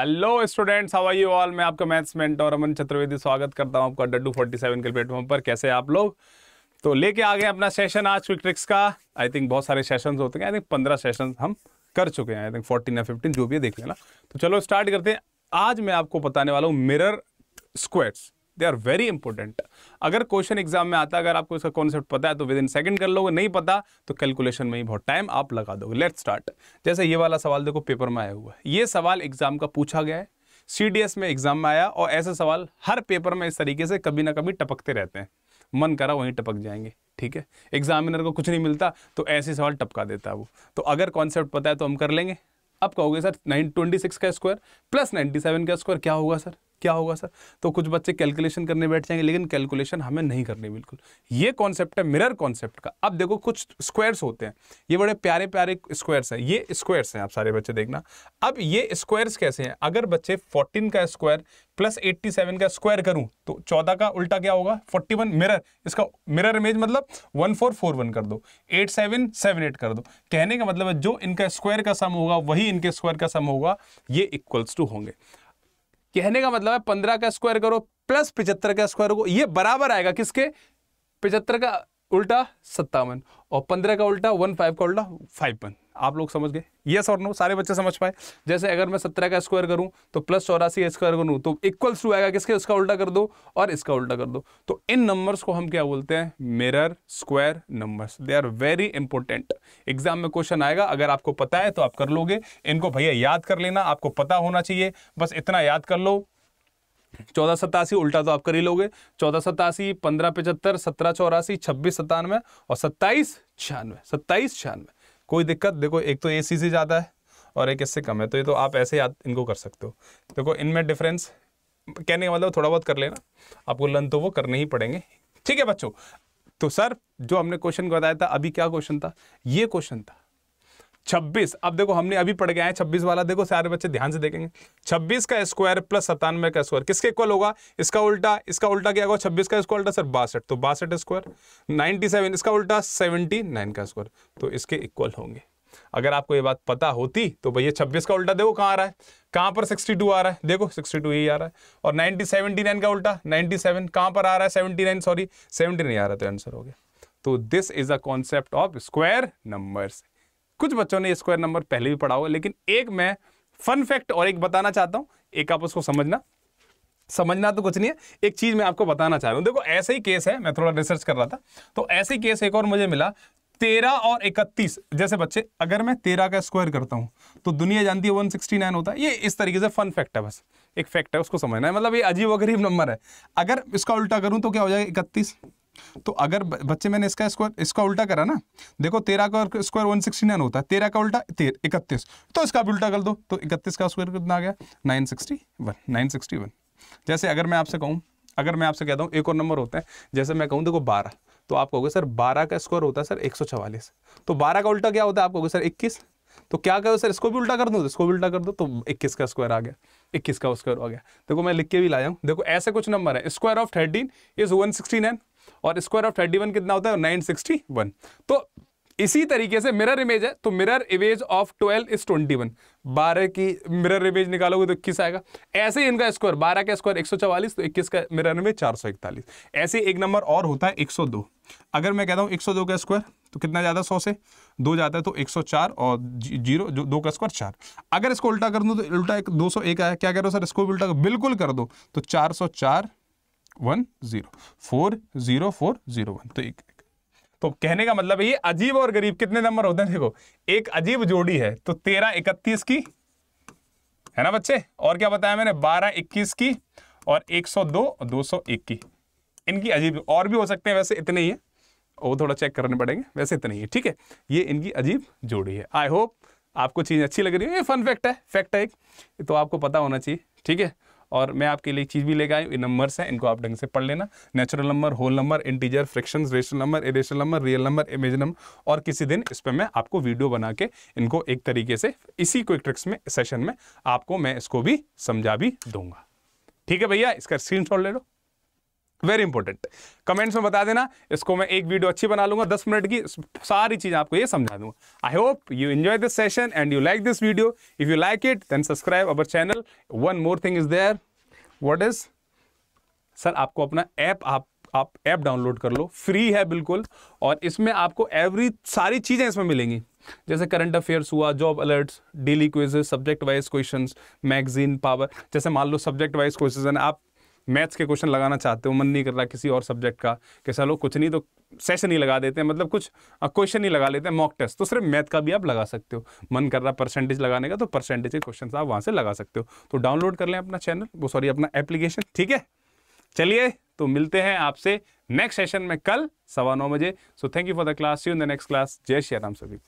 hello students how are you all मैं आपका maths mentor अमन चतुर्वेदी स्वागत करता हूं आपका डड्डू 47 सेवन के प्लेटफॉर्म पर कैसे आप लोग तो लेके आ गए अपना सेशन आज क्विक ट्रिक्स का आई थिंक बहुत सारे सेशन होते हैं आई थिंक पंद्रह सेशन हम कर चुके हैं आई थिंक फोर्टीन या फिफ्टीन जो भी है देख लेना तो चलो स्टार्ट करते हैं आज मैं आपको बताने वाला हूँ mirror squares they are very important अगर क्वेश्चन एग्जाम में आता अगर आपको इसका कॉन्सेप्ट पता है तो विद इन सेकंड कर लोगे नहीं पता तो कैलकुलेशन में ही बहुत टाइम आप लगा दोगे लेट स्टार्ट जैसे ये वाला सवाल देखो पेपर में आया हुआ है ये सवाल एग्जाम का पूछा गया है सी में एग्जाम में आया और ऐसे सवाल हर पेपर में इस तरीके से कभी ना कभी टपकते रहते हैं मन करा वहीं टपक जाएंगे ठीक है एग्जामिनर को कुछ नहीं मिलता तो ऐसे सवाल टपका देता है वो तो अगर कॉन्सेप्ट पता है तो हम कर लेंगे अब कहोगे सर नाइन ट्वेंटी सिक्स का स्क्वायर प्लस नाइन्टी सेवन का स्क्वायर क्या होगा सर क्या होगा सर तो कुछ बच्चे कैलकुलेशन करने बैठ जाएंगे लेकिन कैलकुलेशन हमें नहीं करनी बिल्कुल ये कॉन्सेप्ट है मिरर कॉन्सेप्ट का अब देखो कुछ स्क्वायर्स होते हैं ये बड़े प्यारे प्यारे स्क्वायर्स हैं ये स्क्वायर्स हैं आप सारे बच्चे देखना अब ये स्क्वायर्स कैसे हैं अगर बच्चे 14 का स्क्वायर प्लस 87 का स्क्वायर करूं तो 14 का उल्टा क्या होगा 41 मिरर इसका मिरर इमेज मतलब 1441 कर दो 8778 कर दो कहने का मतलब है जो इनका स्क्वायर का सम होगा वही इनके स्क्वायर का सम होगा ये इक्वल्स टू होंगे कहने का मतलब है पंद्रह का स्क्वायर करो प्लस पिचहत्तर का स्क्वायर करो ये बराबर आएगा किसके पिचहत्तर का उल्टा सत्तावन और पंद्रह का उल्टा वन फाइव का उल्टा फाइव वन आप लोग समझ गए यस और नो सारे बच्चे समझ पाए जैसे अगर मैं सत्रह का स्क्वायर करूं तो प्लस चौरासी स्क्वायर करूं तो इक्वल टू आएगा किसके उसका उल्टा कर दो और इसका उल्टा कर दो तो इन नंबर्स को हम क्या बोलते हैं mirror square numbers they are very important exam में क्वेश्चन आएगा अगर आपको पता है तो आप कर लोगे इनको भैया याद कर लेना आपको पता होना चाहिए बस इतना याद कर लो चौदह सतासी उल्टा तो आप कर ही लोगे चौदह सतासी पंद्रह पचहत्तर सत्रह चौरासी छब्बीस सतानवे और सत्ताईस छियानवे सत्ताईस छियानवे कोई दिक्कत देखो एक तो ए सी से ज़्यादा है और एक इससे कम है तो ये तो आप ऐसे याद इनको कर सकते हो देखो इनमें डिफरेंस कहने का मतलब थोड़ा बहुत कर लेना आपको लर्न तो वो करने ही पड़ेंगे ठीक है बच्चों तो सर जो हमने क्वेश्चन बताया था अभी क्या क्वेश्चन था ये क्वेश्चन था छब्बीस अब देखो हमने अभी पढ़ गया है छब्बीस वाला देखो सारे बच्चे ध्यान से देखेंगे छब्बीस का स्क्वायर प्लस सतानवे का स्क्वायर किसके इक्वल होगा इसका उल्टा इसका उल्टा क्या होगा छब्बीस का स्क्वायर उल्टा सर बासठ तो बासठ स्क्वायर नाइनटी सेवन इसका उल्टा सेवेंटी नाइन का स्क्वायर तो इसके इक्वल होंगे अगर आपको ये बात पता होती तो भैया छब्बीस का उल्टा देखो कहाँ आ रहा है कहाँ पर सिक्सटी टू आ रहा है देखो सिक्सटी टू यही आ रहा है और नाइनटी सेवेंटी नाइन का उल्टा नाइनटी सेवन कहाँ पर आ रहा है सेवेंटी नाइन सॉरी सेवेंटी नहीं आ रहा तो आंसर हो गया तो this is a concept of square numbers कुछ बच्चों ने स्क्वायर नंबर पहले भी पढ़ा होगा लेकिन एक मैं फन फैक्ट और एक बताना चाहता हूं एक आप उसको समझना समझना तो कुछ नहीं है एक चीज़ मैं आपको बताना चाह रहा हूं देखो ऐसे ही केस है मैं थोड़ा रिसर्च कर रहा था तो ऐसे ही केस एक और मुझे मिला तेरह और इकतीस जैसे बच्चे अगर मैं तेरह का स्क्वायर करता हूं तो दुनिया जानती है वन सिक्सटी नाइन होता है ये इस तरीके से फन फैक्ट है बस एक फैक्ट है उसको समझना है मतलब ये अजीब गरीब नंबर है अगर इसका उल्टा करूं तो क्या हो जाएगा इकतीस तो अगर बच्चे मैंने इसका स्क्वायर इसका उल्टा करा ना देखो तेरह का स्क्वायर वन सिक्सटी नाइन होता है तेरह का उल्टा तेर इकतीस तो इसका भी उल्टा कर दो तो इकतीस का स्क्वायर कितना आ गया nine sixty one nine sixty one जैसे अगर मैं आपसे कहूँ अगर मैं आपसे कहता हूँ एक और नंबर होता है जैसे मैं कहूँ देखो बारह तो आप कहोगे सर बारह का स्क्वायर होता है सर एक तो बारह का उल्टा क्या होता है आप कहोगे सर इक्कीस तो क्या करो सर इसको भी उल्टा कर दो तो इसको भी उल्टा कर दो तो इक्कीस का स्क्वायर आ गया इक्कीस का स्क्वायर आ गया देखो मैं लिख के भी लाया हूँ देखो ऐसे कुछ नंबर है square of thirteen is one sixty nine और स्क्वायर ऑफ थर्टी वन कितना होता है नाइन सिक्सटी वन तो इसी तरीके से मिरर इमेज है तो mirror image of twelve is twenty one बारह की मिरर इमेज निकालोगे तो इक्कीस आएगा ऐसे ही इनका स्क्वायर बारह का स्क्वायर एक सौ चवालीस तो इक्कीस का मिरर इमेज चार सौ इकतालीस ऐसे एक नंबर और होता है एक सौ दो अगर मैं कहता हूँ एक सौ दो का स्क्वायर तो कितना ज़्यादा सौ से दो जाता है तो एक सौ चार और जीरो जो दो का स्क्वायर चार अगर इसको उल्टा कर दूँ तो उल्टा एक दो सौ एक आया क्या कह रहे हो सर इसको भी उल्टा कर बिल्कुल कर दो तो चार सौ चार one zero four zero four zero one तो एक तो कहने का मतलब ये अजीब और गरीब कितने नंबर होते हैं देखो एक अजीब जोड़ी है तो तेरह इकतीस की है ना बच्चे और क्या बताया मैंने बारह इक्कीस की और एक सौ दो दो सौ एक की इनकी अजीब और भी हो सकते हैं वैसे इतने ही है वो थोड़ा चेक करने पड़ेंगे वैसे इतने ही है ठीक है ये इनकी अजीब जोड़ी है आई होप आपको चीज़ अच्छी लग रही है ये फन फैक्ट है फैक्ट है एक तो आपको पता होना चाहिए ठीक है और मैं आपके लिए चीज़ भी लेकर आई ये नंबर्स हैं इनको आप ढंग से पढ़ लेना natural number whole number integer fraction rational number irrational number real number image number और किसी दिन इस पर मैं आपको वीडियो बना के इनको एक तरीके से इसी को ट्रिक्स में सेशन में आपको मैं इसको भी समझा भी दूंगा ठीक है भैया इसका स्क्रीन ले लो वेरी इंपॉर्टेंट कमेंट्स में बता देना इसको मैं एक वीडियो अच्छी बना लूंगा दस मिनट की सारी चीज आपको ये समझा दूंगा I hope you enjoy this session and you like this video if you like it then subscribe our channel one more thing is there what is sir आपको अपना ऐप आप आप ऐप डाउनलोड कर लो फ्री है बिल्कुल और इसमें आपको एवरी सारी चीज़ें इसमें मिलेंगी जैसे करंट अफेयर्स हुआ job alerts daily quizzes subject wise question magazine power जैसे मान लो सब्जेक्ट वाइज क्वेश्चन आप मैथ्स के क्वेश्चन लगाना चाहते हो मन नहीं कर रहा किसी और सब्जेक्ट का कि चलो कुछ नहीं तो सेशन ही लगा देते हैं मतलब कुछ क्वेश्चन ही लगा लेते हैं मॉक टेस्ट तो सिर्फ मैथ का भी आप लगा सकते हो मन कर रहा परसेंटेज लगाने का तो परसेंटेज के क्वेश्चन आप वहाँ से लगा सकते हो तो डाउनलोड कर लें अपना चैनल वो सॉरी अपना एप्लीकेशन ठीक है चलिए तो मिलते हैं आपसे नेक्स्ट सेशन में कल सवा नौ बजे so thank you for the class you in the next class जय श्री राम सभी